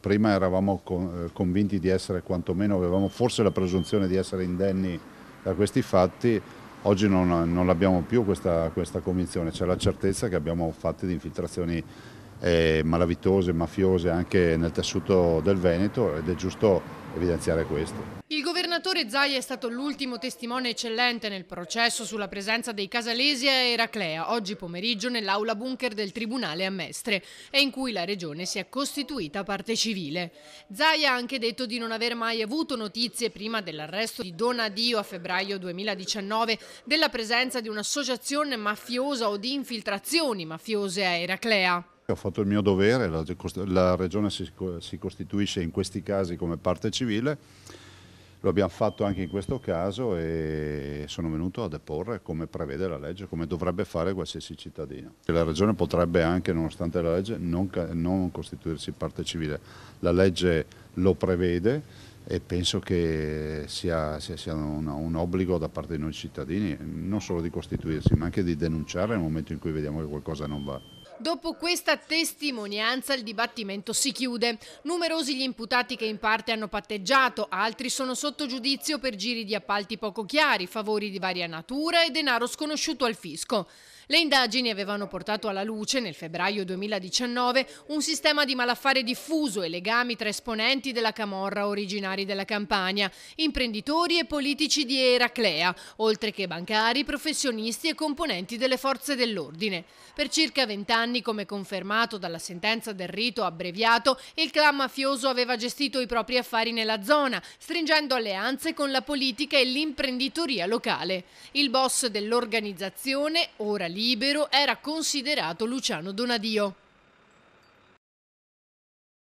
prima eravamo eh, convinti di essere, quantomeno avevamo forse la presunzione di essere indenni da questi fatti, oggi non, non l'abbiamo più questa, questa convinzione, c'è la certezza che abbiamo fatto di infiltrazioni eh, malavitose, mafiose anche nel tessuto del Veneto ed è giusto evidenziare questo governatore Zai è stato l'ultimo testimone eccellente nel processo sulla presenza dei casalesi a Eraclea, oggi pomeriggio nell'aula bunker del Tribunale a Mestre, e in cui la regione si è costituita parte civile. Zai ha anche detto di non aver mai avuto notizie prima dell'arresto di Donadio a febbraio 2019 della presenza di un'associazione mafiosa o di infiltrazioni mafiose a Eraclea. Ho fatto il mio dovere, la, la regione si, si costituisce in questi casi come parte civile lo abbiamo fatto anche in questo caso e sono venuto a deporre come prevede la legge, come dovrebbe fare qualsiasi cittadino. La Regione potrebbe anche, nonostante la legge, non, non costituirsi parte civile. La legge lo prevede e penso che sia, sia, sia un, un, obbligo da parte di noi cittadini, non solo di costituirsi, ma anche di denunciare nel momento in cui vediamo che qualcosa non va. Dopo questa testimonianza il dibattimento si chiude. Numerosi gli imputati che in parte hanno patteggiato, altri sono sotto giudizio per giri di appalti poco chiari, favori di varia natura e denaro sconosciuto al fisco. Le indagini avevano portato alla luce, nel febbraio 2019, un sistema di malaffare diffuso e legami tra esponenti della Camorra originari della Campania, imprenditori e politici di Eraclea, oltre che bancari, professionisti e componenti delle forze dell'ordine. Per circa vent'anni, come confermato dalla sentenza del rito abbreviato, il clan mafioso aveva gestito i propri affari nella zona, stringendo alleanze con la politica e l'imprenditoria locale. Il boss dell'organizzazione, ora lì, libero era considerato Luciano Donadio.